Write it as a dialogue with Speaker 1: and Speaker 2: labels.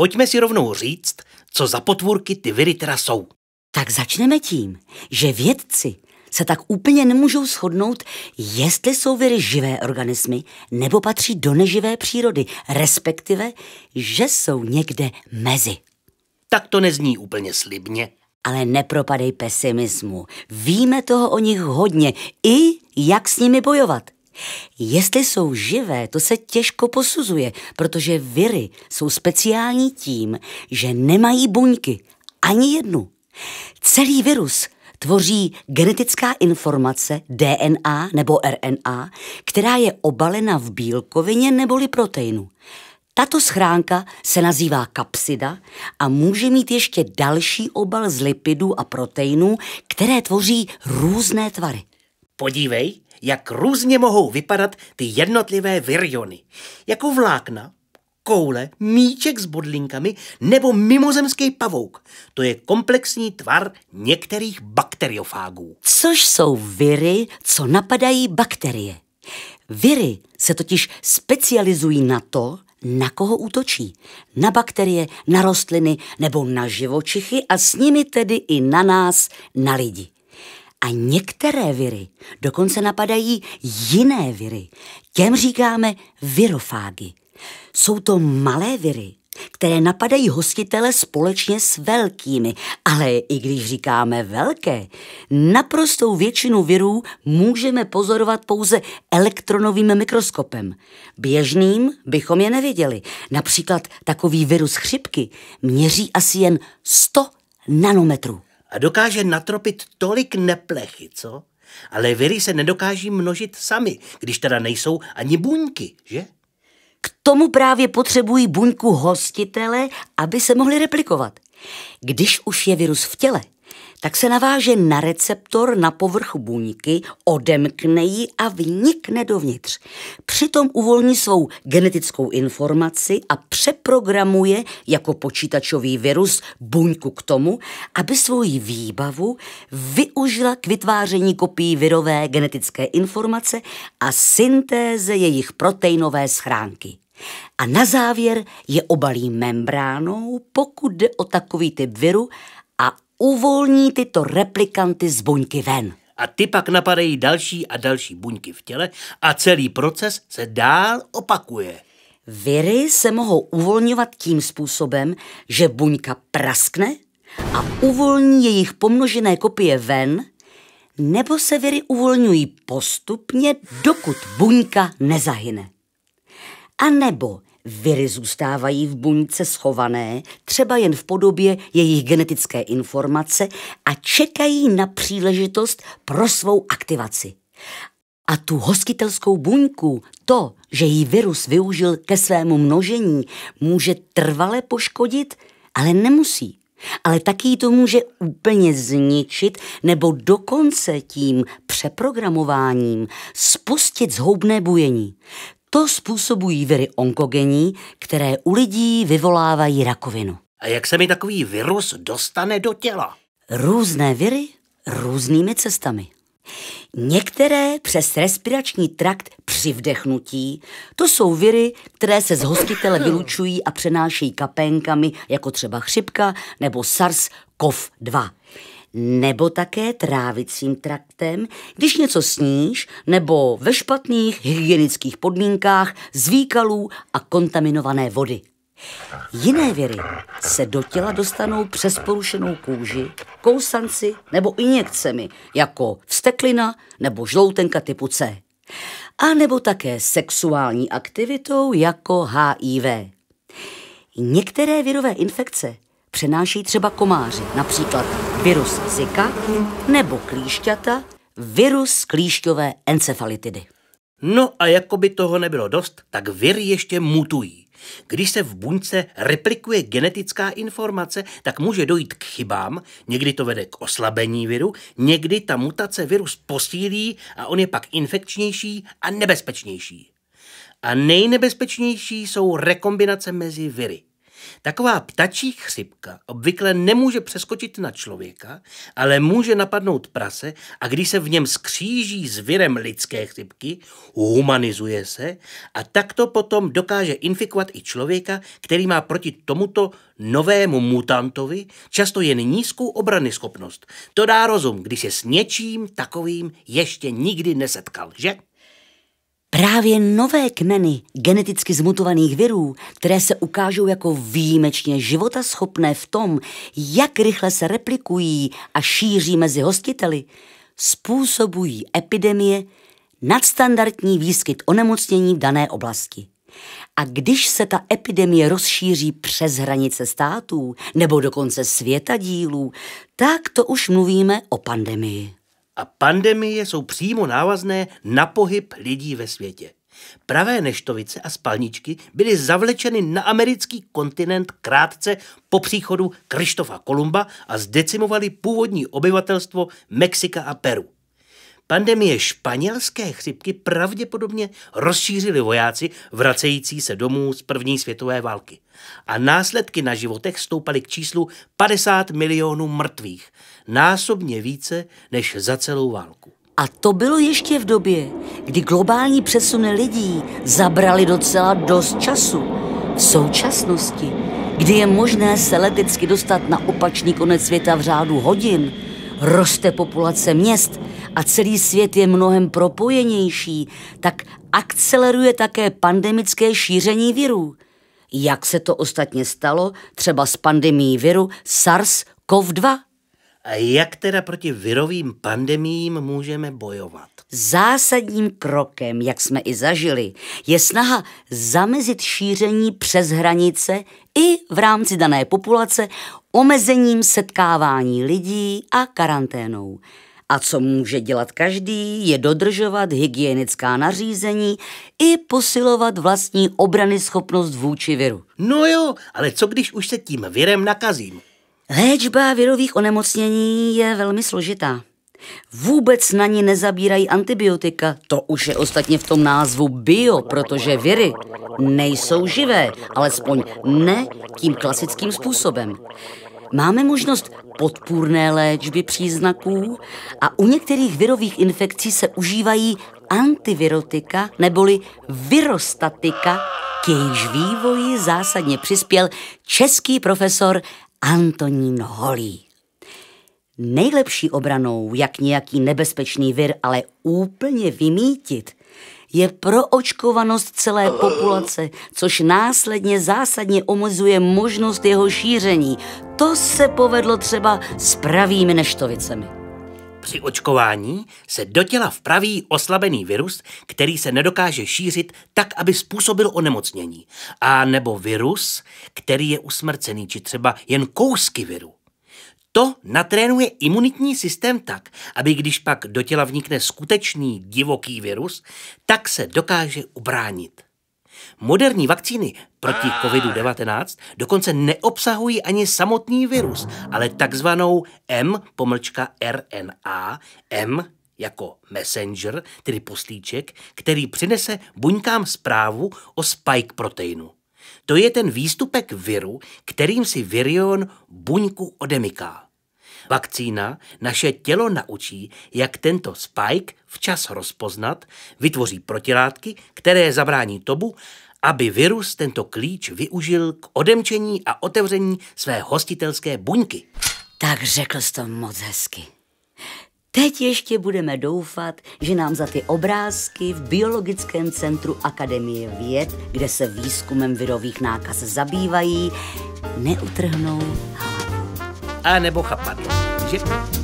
Speaker 1: Pojďme si rovnou říct, co za potvůrky ty viry teda jsou.
Speaker 2: Tak začneme tím, že vědci se tak úplně nemůžou shodnout, jestli jsou viry živé organismy nebo patří do neživé přírody, respektive, že jsou někde mezi. Tak to nezní úplně slibně. Ale nepropadej pesimismu. Víme toho o nich hodně i jak s nimi bojovat. Jestli jsou živé, to se těžko posuzuje, protože viry jsou speciální tím, že nemají buňky, ani jednu. Celý virus tvoří genetická informace DNA nebo RNA, která je obalena v bílkovině neboli proteinu. Tato schránka se nazývá kapsida a může mít ještě další obal z lipidů a proteinů,
Speaker 1: které tvoří
Speaker 2: různé
Speaker 1: tvary. Podívej, jak různě mohou vypadat ty jednotlivé viriony. Jako vlákna, koule, míček s bodlinkami nebo mimozemský pavouk. To je komplexní tvar některých bakteriofágů. Což jsou viry, co napadají bakterie.
Speaker 2: Viry se totiž specializují na to, na koho útočí. Na bakterie, na rostliny nebo na živočichy a s nimi tedy i na nás, na lidi. A některé viry dokonce napadají jiné viry. Těm říkáme virofágy. Jsou to malé viry, které napadají hostitele společně s velkými, ale i když říkáme velké, naprostou většinu virů můžeme pozorovat pouze elektronovým mikroskopem. Běžným bychom je neviděli. Například takový virus
Speaker 1: chřipky měří asi jen 100 nanometrů a dokáže natropit tolik neplechy, co? Ale viry se nedokáží množit sami, když teda nejsou ani buňky, že? K tomu právě potřebují buňku hostitele,
Speaker 2: aby se mohli replikovat. Když už je virus v těle, tak se naváže na receptor na povrch buňky, odemkne ji a vnikne dovnitř. Přitom uvolní svou genetickou informaci a přeprogramuje jako počítačový virus buňku k tomu, aby svoji výbavu využila k vytváření kopií virové genetické informace a syntéze jejich proteinové schránky. A na závěr je obalí membránou, pokud jde o takový typ viru a uvolní tyto replikanty z buňky ven.
Speaker 1: A ty pak napadají další a další buňky v těle a celý proces se dál opakuje.
Speaker 2: Viry se mohou uvolňovat tím způsobem, že buňka praskne a uvolní jejich pomnožené kopie ven, nebo se viry uvolňují postupně, dokud buňka nezahyne. A nebo Viry zůstávají v buňce schované, třeba jen v podobě jejich genetické informace a čekají na příležitost pro svou aktivaci. A tu hostitelskou buňku, to, že jí virus využil ke svému množení, může trvale poškodit, ale nemusí. Ale taky to může úplně zničit nebo dokonce tím přeprogramováním spustit zhoubné bujení. To způsobují viry onkogení, které u lidí vyvolávají rakovinu.
Speaker 1: A jak se mi takový virus dostane do těla?
Speaker 2: Různé viry různými cestami. Některé přes respirační trakt při vdechnutí, to jsou viry, které se z hostitele vylučují a přenášejí kapenkami, jako třeba chřipka nebo SARS-CoV-2 nebo také trávicím traktem, když něco sníš nebo ve špatných hygienických podmínkách z výkalů a kontaminované vody. Jiné viry se do těla dostanou přes porušenou kůži, kousanci nebo injekcemi, jako vsteklina nebo žloutenka typu C. A nebo také sexuální aktivitou jako HIV. Některé virové infekce přenáší třeba komáři, například virus Zika
Speaker 1: nebo klíšťata, virus klíšťové encefalitidy. No a jako by toho nebylo dost, tak viry ještě mutují. Když se v buňce replikuje genetická informace, tak může dojít k chybám, někdy to vede k oslabení viru, někdy ta mutace virus posílí a on je pak infekčnější a nebezpečnější. A nejnebezpečnější jsou rekombinace mezi viry. Taková ptačí chřipka obvykle nemůže přeskočit na člověka, ale může napadnout prase a když se v něm skříží s virem lidské chřipky, humanizuje se a takto potom dokáže infikovat i člověka, který má proti tomuto novému mutantovi často jen nízkou obrany schopnost. To dá rozum, když se s něčím takovým ještě nikdy nesetkal, že? Právě
Speaker 2: nové kmeny geneticky zmutovaných virů, které se ukážou jako výjimečně životaschopné v tom, jak rychle se replikují a šíří mezi hostiteli, způsobují epidemie, nadstandardní výskyt onemocnění v dané oblasti. A když se ta epidemie rozšíří přes hranice států nebo dokonce světa dílů, tak to už mluvíme o
Speaker 1: pandemii a pandemie jsou přímo návazné na pohyb lidí ve světě. Pravé neštovice a spalničky byly zavlečeny na americký kontinent krátce po příchodu Krištofa Kolumba a zdecimovaly původní obyvatelstvo Mexika a Peru. Pandemie španělské chřipky pravděpodobně rozšířili vojáci vracející se domů z první světové války. A následky na životech stoupaly k číslu 50 milionů mrtvých, násobně více než za celou válku. A to bylo ještě v době, kdy globální přesuny
Speaker 2: lidí zabrali docela dost času. V současnosti, kdy je možné se leticky dostat na opačný konec světa v řádu hodin, roste populace měst, a celý svět je mnohem propojenější, tak akceleruje také pandemické šíření virů. Jak se to ostatně stalo třeba s pandemí viru SARS-CoV-2? A jak teda proti virovým pandemím můžeme bojovat? Zásadním krokem, jak jsme i zažili, je snaha zamezit šíření přes hranice i v rámci dané populace omezením setkávání lidí a karanténou. A co může dělat každý, je dodržovat hygienická nařízení i posilovat vlastní obrany schopnost vůči viru. No jo, ale co když už se tím virem nakazím? Léčba virových onemocnění je velmi složitá. Vůbec na ní nezabírají antibiotika. To už je ostatně v tom názvu bio, protože viry nejsou živé, alespoň ne tím klasickým způsobem. Máme možnost podpůrné léčby příznaků a u některých virových infekcí se užívají antivirotika neboli virostatika, k jejíž vývoji zásadně přispěl český profesor Antonín Holý. Nejlepší obranou, jak nějaký nebezpečný vir, ale úplně vymítit, je proočkovanost celé populace, což následně zásadně omezuje možnost jeho šíření to se povedlo třeba s pravými neštovicemi.
Speaker 1: Při očkování se do těla vpraví oslabený virus, který se nedokáže šířit tak, aby způsobil onemocnění. A nebo virus, který je usmrcený, či třeba jen kousky viru. To natrénuje imunitní systém tak, aby když pak do těla vnikne skutečný divoký virus, tak se dokáže ubránit. Moderní vakcíny proti ah. COVID-19 dokonce neobsahují ani samotný virus, ale takzvanou M pomlčka RNA, M jako messenger, tedy poslíček, který přinese buňkám zprávu o spike proteinu. To je ten výstupek viru, kterým si virion buňku odemyká. Vakcína naše tělo naučí, jak tento spike včas rozpoznat, vytvoří protilátky, které zabrání tomu, aby virus tento klíč využil k odemčení a otevření své hostitelské buňky. Tak řekl jsi to moc hezky.
Speaker 2: Teď ještě budeme doufat, že nám za ty obrázky v Biologickém centru Akademie věd, kde se výzkumem virových nákaz zabývají,
Speaker 1: neutrhnou a nebo chapadlo. Že?